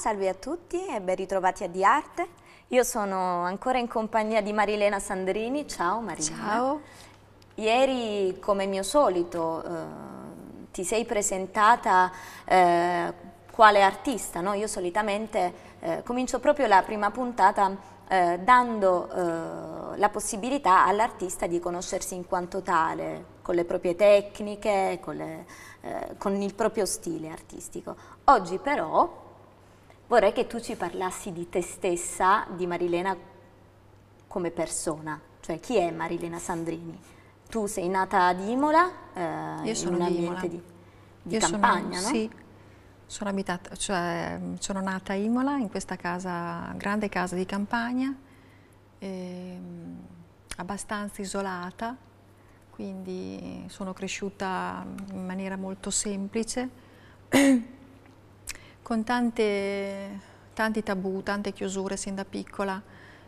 salve a tutti e ben ritrovati a Di Arte. Io sono ancora in compagnia di Marilena Sandrini. Ciao Marilena. Ciao. Ieri, come mio solito, eh, ti sei presentata eh, quale artista, no? Io solitamente eh, comincio proprio la prima puntata eh, dando eh, la possibilità all'artista di conoscersi in quanto tale, con le proprie tecniche, con, le, eh, con, il proprio stile artistico. Oggi però vorrei che tu ci parlassi di te stessa, di Marilena come persona, cioè chi è Marilena Sandrini? Tu sei nata ad Imola, eh, Io sono in un ambiente di, di, di campagna, sono, no? Sì, sono, abitata, cioè, sono nata a Imola, in questa casa, grande casa di campagna, eh, abbastanza isolata, quindi sono cresciuta in maniera molto semplice. con tante, tanti tabù, tante chiusure sin da piccola.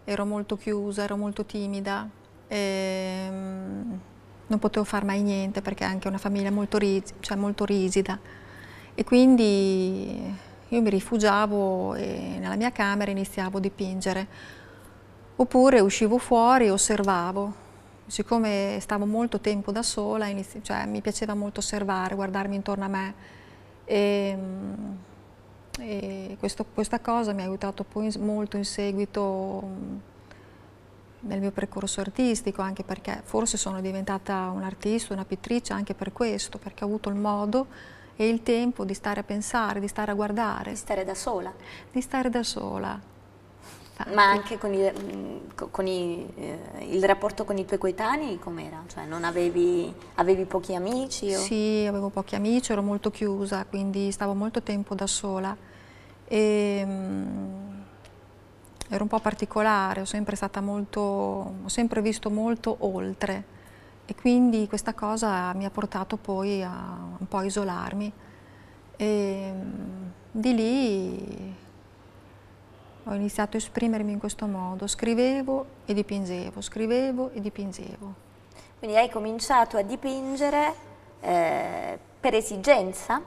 Ero molto chiusa, ero molto timida, e, ehm, non potevo fare mai niente perché è anche una famiglia molto, ris cioè molto risida. E quindi io mi rifugiavo e nella mia camera iniziavo a dipingere. Oppure uscivo fuori e osservavo. Siccome stavo molto tempo da sola, cioè, mi piaceva molto osservare, guardarmi intorno a me. E, ehm, e questo, questa cosa mi ha aiutato poi molto in seguito mm, nel mio percorso artistico, anche perché forse sono diventata un'artista, una pittrice anche per questo, perché ho avuto il modo e il tempo di stare a pensare, di stare a guardare. Di stare da sola. Di stare da sola. Infatti. Ma anche con, il, mm, con i, eh, il, rapporto con i tuoi coetanei com'era? Cioè non avevi, avevi pochi amici? O? Sì, avevo pochi amici, ero molto chiusa, quindi stavo molto tempo da sola e, ehm, mh, ero un po' particolare, ho sempre, molto, ho sempre visto molto oltre e quindi questa cosa mi ha portato poi a un po' a isolarmi. E ehm, di lì ho iniziato a esprimermi in questo modo, scrivevo e dipingevo, scrivevo e dipingevo. Quindi hai cominciato a dipingere eh, per esigenza?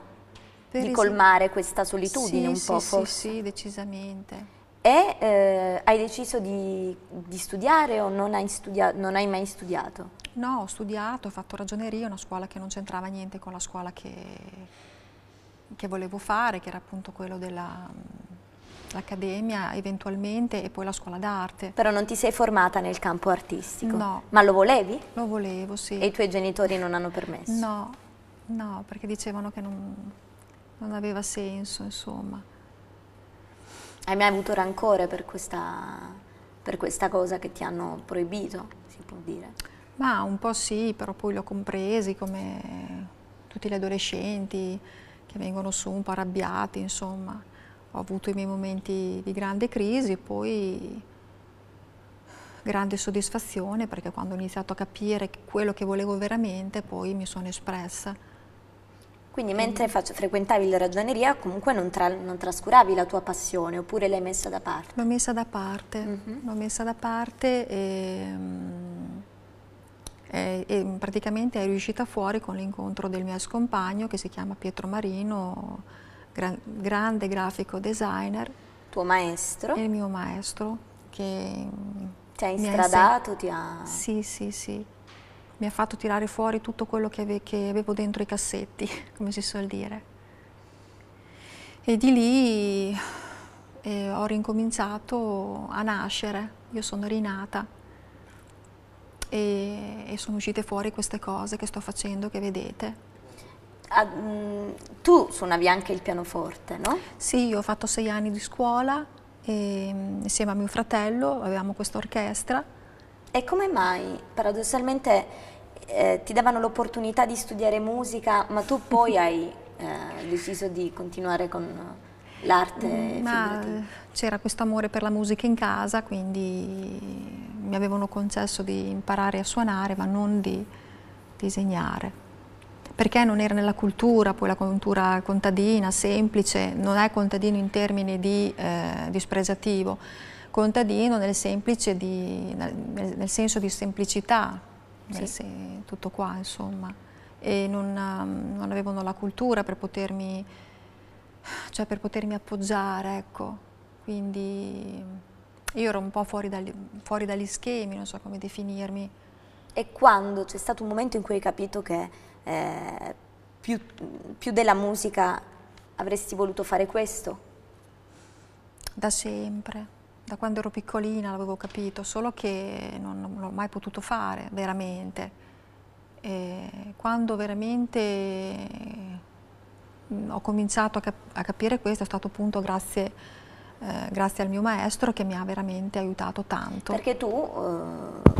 per di colmare questa solitudine sì, un sì, po' sì, forse. Sì, sì, decisamente. E eh, hai deciso di, di, studiare o non hai, non hai mai studiato? No, ho studiato, ho fatto ragioneria, una scuola che non c'entrava niente con la scuola che, che volevo fare, che era appunto quello della, l'accademia eventualmente e poi la scuola d'arte. Però non ti sei formata nel campo artistico? No. Ma lo volevi? Lo volevo, sì. E i tuoi genitori non hanno permesso? No, no, perché dicevano che non, non aveva senso, insomma. Hai mai avuto rancore per questa, per questa cosa che ti hanno proibito, si può dire? Ma un po' sì, però poi l'ho compresi come tutti gli adolescenti che vengono su un po' arrabbiati, insomma. Ho avuto i miei momenti di grande crisi, e poi grande soddisfazione perché quando ho iniziato a capire quello che volevo veramente poi mi sono espressa quindi mentre faccio, frequentavi la ragioneria comunque non, tra, non, trascuravi la tua passione oppure l'hai messa da parte? L'ho messa da parte, mm -hmm. l'ho messa da parte e, mm, e, e, praticamente è riuscita fuori con l'incontro del mio ex compagno che si chiama Pietro Marino, gran, grande grafico designer. Tuo maestro? È il mio maestro che... Ti ha instradato, ha ha... Sì, sì, sì mi ha fatto tirare fuori tutto quello che, ave che avevo dentro i cassetti, come si suol dire. E di lì eh, ho ricominciato a nascere, io sono rinata e, e, sono uscite fuori queste cose che sto facendo, che vedete. Ah, mh, mm, tu suonavi anche il pianoforte, no? Sì, ho fatto sei anni di scuola e, mm, insieme a mio fratello avevamo questa orchestra e come mai, paradossalmente, eh, ti davano l'opportunità di studiare musica, ma tu poi hai eh, deciso di continuare con l'arte? C'era questo amore per la musica in casa, quindi mi avevano concesso di imparare a suonare, ma non di disegnare perché non era nella cultura, poi la cultura contadina, semplice, non è contadino in termini di eh, dispregiativo, contadino nel, di, nel, nel senso di semplicità, sì. se, tutto qua insomma, e non, um, non, avevano la cultura per potermi, cioè per potermi appoggiare, ecco. quindi io ero un po' fuori, dagli, fuori dagli schemi, non so come definirmi. E quando c'è stato un momento in cui hai capito che eh, più, più della musica avresti voluto fare questo? Da sempre da quando ero piccolina l'avevo capito, solo che non, non l'ho mai potuto fare veramente. E quando veramente mm, ho cominciato a, cap a, capire questo è stato appunto grazie, eh, grazie, al mio maestro che mi ha veramente aiutato tanto. Perché tu eh,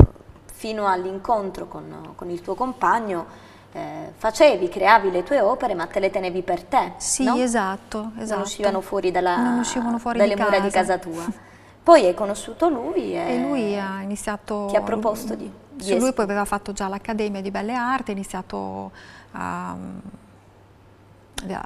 fino all'incontro con, con, il tuo compagno eh, facevi, creavi le tue opere ma te le tenevi per te. Sì, no? esatto, esatto. Non uscivano fuori, dalla, non uscivano fuori dalle di mura casa. di casa tua. Poi hai conosciuto lui e, e lui ha iniziato... Ti ha proposto di... di lui poi aveva fatto già l'Accademia di Belle Arti, ha iniziato mm, a...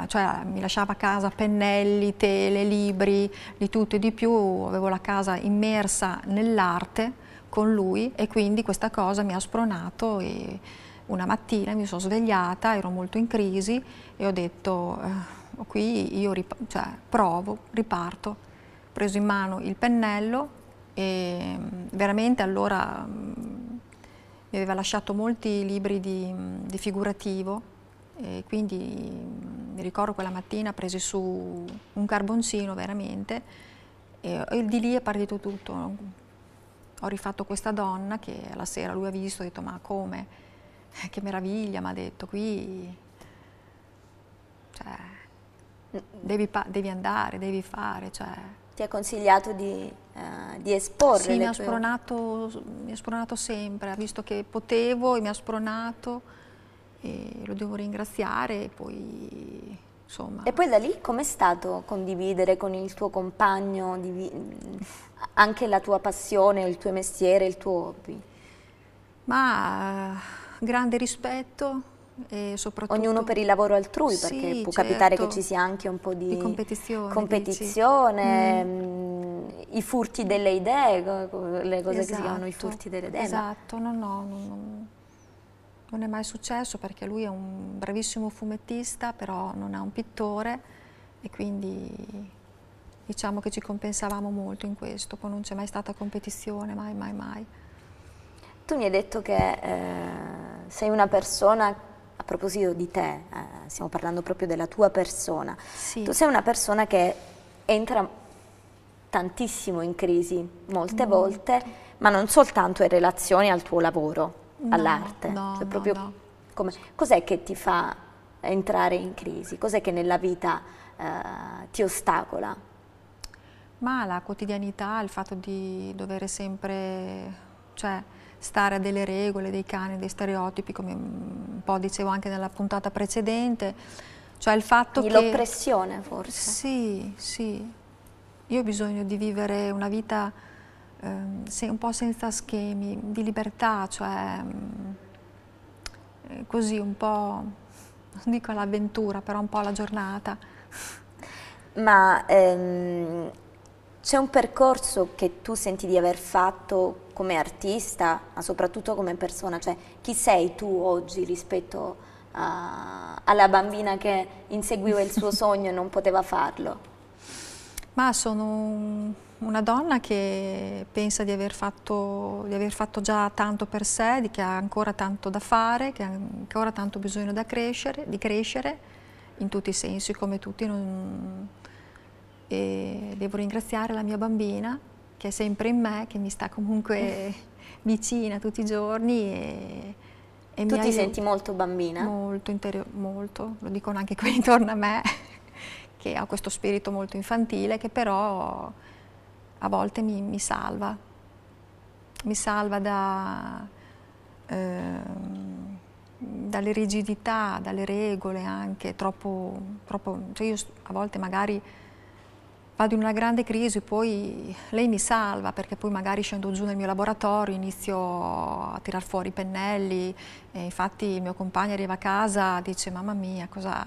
Cioè, mi lasciava a casa pennelli, tele, libri, di tutto e di più, avevo la casa immersa nell'arte con lui e quindi questa cosa mi ha spronato e una mattina mi sono svegliata, ero molto in crisi e ho detto eh, qui io rip cioè, provo, riparto preso in mano il pennello e mm, veramente allora mm, mi aveva lasciato molti libri di, mm, di figurativo e quindi mi ricordo quella mattina presi su un carboncino veramente e, e di lì è partito tutto. Ho rifatto questa donna che la sera lui ha visto e ha detto ma come? Che meraviglia, mi ha detto qui, cioè, devi, devi andare, devi fare, cioè, ti ha consigliato di, uh, di esporre. Sì, mi ha, tue... spronato, mi ha spronato sempre, ha visto che potevo e mi ha spronato e lo devo ringraziare e poi insomma. E poi da lì com'è stato condividere con il tuo compagno anche la tua passione, il tuo mestiere, il tuo hobby? Ma eh, grande rispetto, Soprattutto... Ognuno per il lavoro altrui, sì, perché può certo. capitare che certo. ci sia anche un po' di, di competizione, competizione mm. mm. i furti delle idee, le cose esatto. che si esatto, chiamano i furti delle idee. Esatto, no, no, no, non è mai successo perché lui è un bravissimo fumettista, però non è un pittore e quindi diciamo che ci compensavamo molto in questo, poi non c'è mai stata competizione, mai, mai, mai. Tu mi hai detto che eh, sei una persona a proposito di te, eh, stiamo parlando proprio della tua persona, sì. tu sei una persona che entra tantissimo in crisi, molte mm. volte, ma non soltanto in relazione al tuo lavoro, no, all'arte. No, cioè no, no. cos'è che ti fa entrare in crisi? Cos'è che nella vita eh, ti ostacola? Ma la quotidianità, il fatto di dovere sempre... Cioè, stare a delle regole, dei cani, dei stereotipi, come mm, un po' dicevo anche nella puntata precedente, cioè il fatto Quindi che... L'oppressione forse. Sì, sì. Io ho bisogno di vivere una vita eh, un po' senza schemi, di libertà, cioè mm, eh, così un po', non dico all'avventura, però un po' alla giornata. Ma ehm, c'è un percorso che tu senti di aver fatto come artista, ma soprattutto come persona, cioè chi sei tu oggi rispetto a, alla bambina che inseguiva il suo sogno e non poteva farlo? Ma sono una donna che pensa di aver, fatto, di aver fatto già tanto per sé, di che ha ancora tanto da fare, che ha ancora tanto bisogno crescere, di crescere in tutti i sensi, come tutti. Non, e devo ringraziare la mia bambina che è sempre in me, che mi sta comunque vicina tutti i giorni e, e tu ti senti molto bambina? Molto, molto, lo dicono anche quelli intorno a me, che ho questo spirito molto infantile che però a volte mi, mi salva, mi salva da, eh, dalle rigidità, dalle regole anche, troppo, troppo cioè io a volte magari vado in una grande crisi, poi lei mi salva perché poi magari scendo giù nel mio laboratorio, inizio a tirar fuori i pennelli e infatti il mio compagno arriva a casa e dice mamma mia cosa,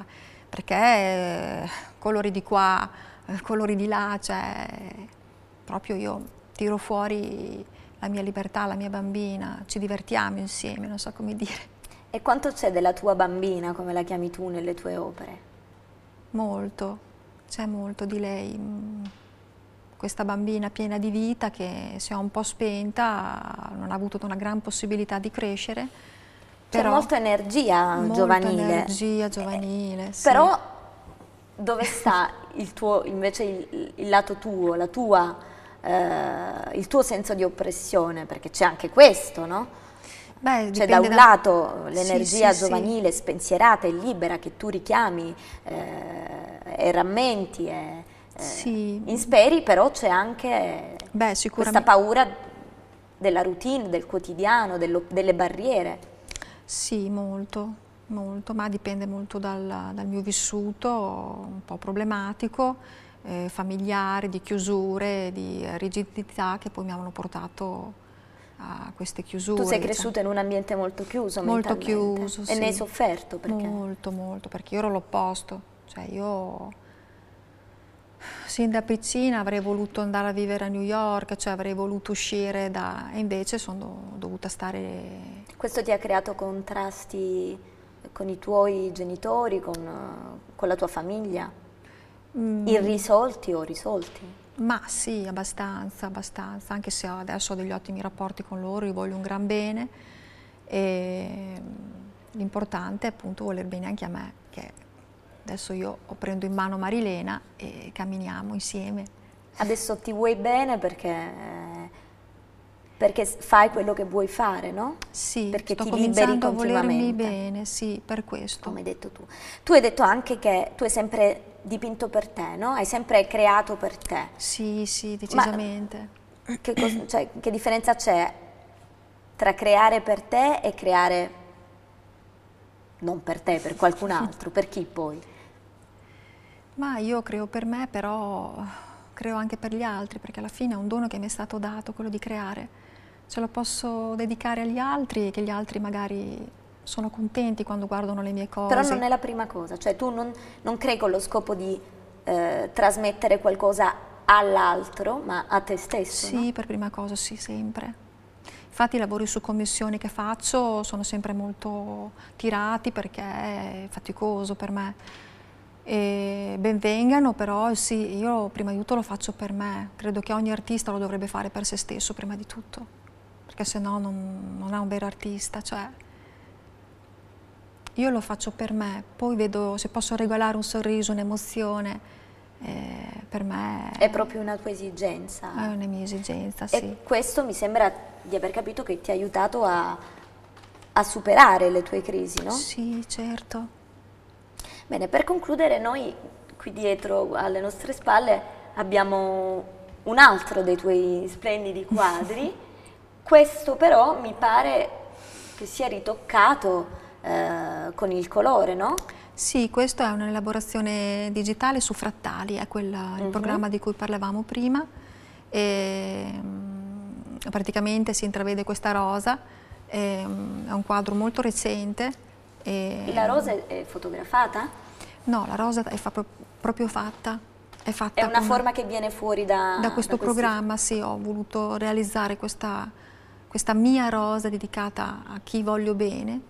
perché eh, colori di qua, eh, colori di là, cioè proprio io tiro fuori la mia libertà, la mia bambina, ci divertiamo insieme, non so come dire. E quanto c'è della tua bambina, come la chiami tu, nelle tue opere? Molto, c'è molto di lei, mm, questa bambina piena di vita che si è un po' spenta, non ha avuto una gran possibilità di crescere. C'è molta energia molta giovanile. energia eh, giovanile, eh, sì. Però dove sta il tuo, invece il, il lato tuo, la tua, eh, il tuo senso di oppressione? Perché c'è anche questo, no? Beh, cioè da un da... lato l'energia sì, sì, giovanile sì. spensierata e libera che tu richiami eh, e rammenti e eh, insperi, però c'è anche Beh, questa paura della routine, del quotidiano, dello, delle barriere. Sì, molto, molto, ma dipende molto dal, dal mio vissuto un po' problematico, eh, familiare, di chiusure, di rigidità che poi mi hanno portato a queste chiusure. Tu sei cioè cresciuta diciamo. in un ambiente molto chiuso Molto chiuso, E sì. ne hai sofferto perché? Molto, molto, perché io ero l'opposto. Cioè io sin da piccina avrei voluto andare a vivere a New York, cioè avrei voluto uscire da... e invece sono dovuta stare... Questo ti ha creato contrasti con i tuoi genitori, con, con la tua famiglia? Mm. Irrisolti o risolti? Ma sì, abbastanza, abbastanza, anche se adesso ho degli ottimi rapporti con loro, li voglio un gran bene e l'importante è appunto voler bene anche a me, che adesso io prendo in mano Marilena e camminiamo insieme. Adesso ti vuoi bene perché, perché fai quello che vuoi fare, no? Sì, perché sto ti cominciando a volermi bene, sì, per questo. Come hai detto tu. Tu hai detto anche che tu hai sempre dipinto per te, no? Hai sempre creato per te. Sì, sì, decisamente. Che, cioè, che, differenza c'è tra creare per te e creare non per te, per qualcun altro? per chi poi? Ma io creo per me, però creo anche per gli altri, perché alla fine è un dono che mi è stato dato, quello di creare. Ce lo posso dedicare agli altri e che gli altri magari sono contenti quando guardano le mie cose. Però non è la prima cosa, cioè tu non, non crei con lo scopo di eh, trasmettere qualcosa all'altro, ma a te stesso. Sì, no? per prima cosa, sì, sempre. Infatti i lavori su commissioni che faccio sono sempre molto tirati perché è faticoso per me. E benvengano, però sì, io prima di tutto lo faccio per me. Credo che ogni artista lo dovrebbe fare per se stesso prima di tutto, perché se no non, non è un vero artista. Cioè, io lo faccio per me, poi vedo se posso regalare un sorriso, un'emozione. Eh, per me è, è proprio una tua esigenza. È una mia esigenza, sì. E questo mi sembra di aver capito che ti ha aiutato a, a superare le tue crisi, no? Sì, certo. Bene, per concludere noi qui dietro alle nostre spalle abbiamo un altro dei tuoi splendidi quadri, questo però mi pare che sia ritoccato eh, con il colore, no? Sì, questo è un'elaborazione digitale su frattali, è quella, uh -huh. il mhm. programma di cui parlavamo prima. E, mm, praticamente si intravede questa rosa, è, mm, è un quadro molto recente. E, la rosa mm, è fotografata? No, la rosa è fa proprio fatta è, è una con, forma che viene fuori da, da questo da programma, sì, ho voluto realizzare questa, questa, mia rosa dedicata a chi voglio bene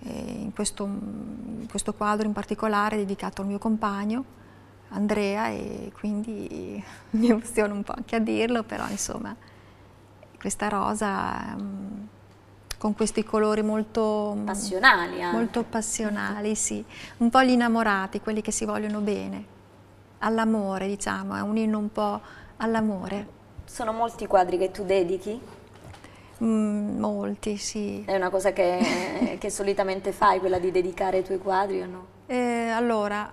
in questo, in questo, quadro in particolare è dedicato al mio compagno Andrea e quindi mi emoziono un po' anche a dirlo, però insomma questa rosa mm, con questi colori molto mm, passionali, anche. molto passionali, sì, un po' gli innamorati, quelli che si vogliono bene, all'amore diciamo, è un inno un po' all'amore. Sono molti i quadri che tu dedichi? Mm, molti, sì. È una cosa che, che, solitamente fai, quella di dedicare i tuoi quadri o no? Eh, allora,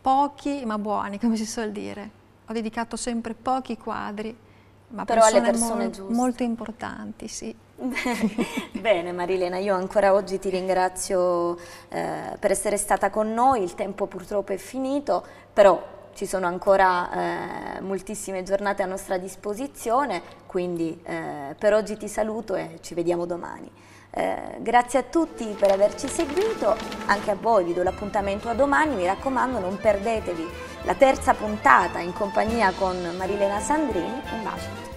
pochi ma buoni, come si suol dire. Ho dedicato sempre pochi quadri, ma Però persone alle persone mol giuste. molto importanti, sì. Bene Marilena, io ancora oggi ti ringrazio eh, per essere stata con noi, il tempo purtroppo è finito, però ci sono ancora eh, moltissime giornate a nostra disposizione, quindi eh, per oggi ti saluto e ci vediamo domani. Eh, grazie a tutti per averci seguito, anche a voi vi do l'appuntamento a domani, mi raccomando non perdetevi la terza puntata in compagnia con Marilena Sandrini, un bacio.